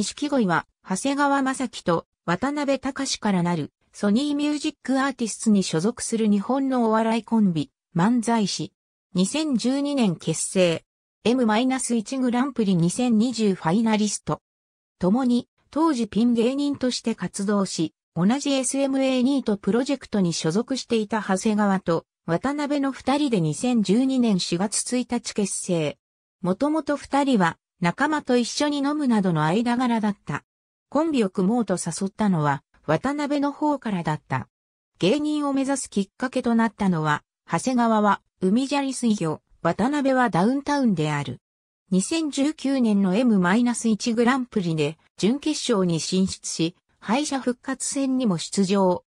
錦鯉は、長谷川正樹と渡辺隆からなる、ソニーミュージックアーティストに所属する日本のお笑いコンビ、漫才師。2012年結成。M-1 グランプリ2020ファイナリスト。共に、当時ピン芸人として活動し、同じ SMA2 とプロジェクトに所属していた長谷川と渡辺の二人で2012年4月1日結成。もともと二人は仲間と一緒に飲むなどの間柄だった。コンビを組もうと誘ったのは、渡辺の方からだった。芸人を目指すきっかけとなったのは、長谷川は海砂利水魚、渡辺はダウンタウンである。2019年の M-1 グランプリで準決勝に進出し、敗者復活戦にも出場。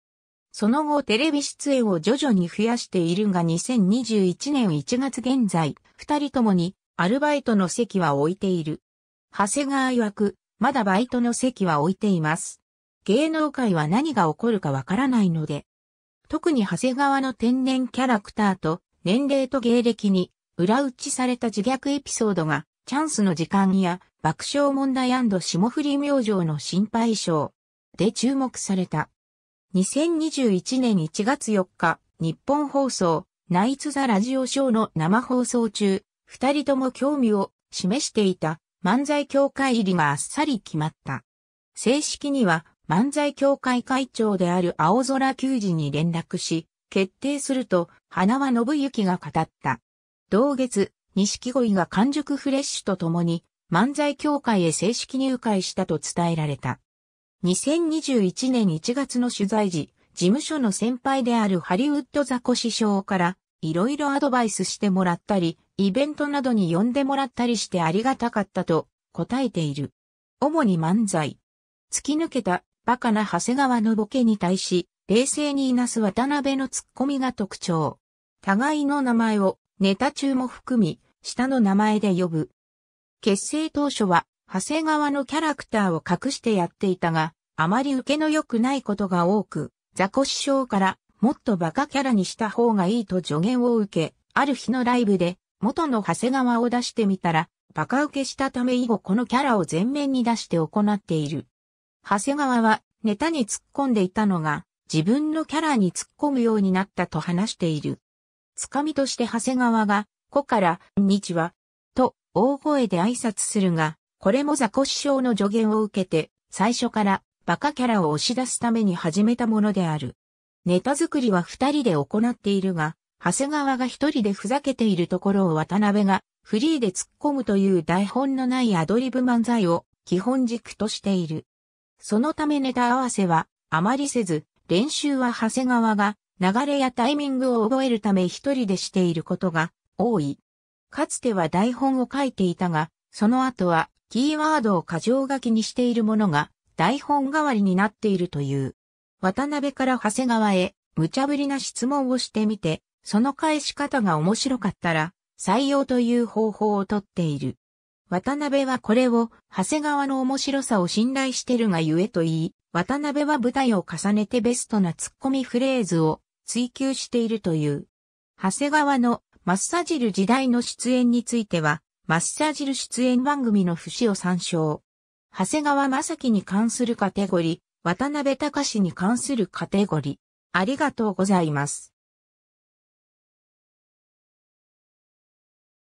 その後テレビ出演を徐々に増やしているが2021年1月現在、二人ともにアルバイトの席は置いている。長谷川曰く、まだバイトの席は置いています。芸能界は何が起こるかわからないので。特に長谷川の天然キャラクターと年齢と芸歴に裏打ちされた自虐エピソードがチャンスの時間や爆笑問題霜降り明星の心配症で注目された。2021年1月4日、日本放送、ナイツザラジオショーの生放送中、二人とも興味を示していた漫才協会入りがあっさり決まった。正式には漫才協会会長である青空球児に連絡し、決定すると、花輪信之が語った。同月、錦鯉が完熟フレッシュと共に、漫才協会へ正式入会したと伝えられた。2021年1月の取材時、事務所の先輩であるハリウッドザコ師匠から、いろいろアドバイスしてもらったり、イベントなどに呼んでもらったりしてありがたかったと答えている。主に漫才。突き抜けたバカな長谷川のボケに対し、冷静にいなす渡辺のツッコミが特徴。互いの名前をネタ中も含み、下の名前で呼ぶ。結成当初は、長谷川のキャラクターを隠してやっていたが、あまり受けの良くないことが多く、ザコシショウからもっとバカキャラにした方がいいと助言を受け、ある日のライブで元の長谷川を出してみたら、バカ受けしたため以後このキャラを前面に出して行っている。長谷川はネタに突っ込んでいたのが、自分のキャラに突っ込むようになったと話している。つかみとして長谷川が、子から、日は、と、大声で挨拶するが、これもザコ師匠の助言を受けて、最初から、バカキャラを押し出すために始めたものである。ネタ作りは二人で行っているが、長谷川が一人でふざけているところを渡辺がフリーで突っ込むという台本のないアドリブ漫才を基本軸としている。そのためネタ合わせはあまりせず、練習は長谷川が流れやタイミングを覚えるため一人でしていることが多い。かつては台本を書いていたが、その後はキーワードを過剰書きにしているものが台本代わりになっているという。渡辺から長谷川へ無茶ぶりな質問をしてみて、その返し方が面白かったら、採用という方法をとっている。渡辺はこれを、長谷川の面白さを信頼してるがゆえと言い、渡辺は舞台を重ねてベストなツッコミフレーズを追求しているという。長谷川のマッサージル時代の出演については、マッサージル出演番組の節を参照。長谷川正樹に関するカテゴリー、渡辺隆に関するカテゴリー。ありがとうございます。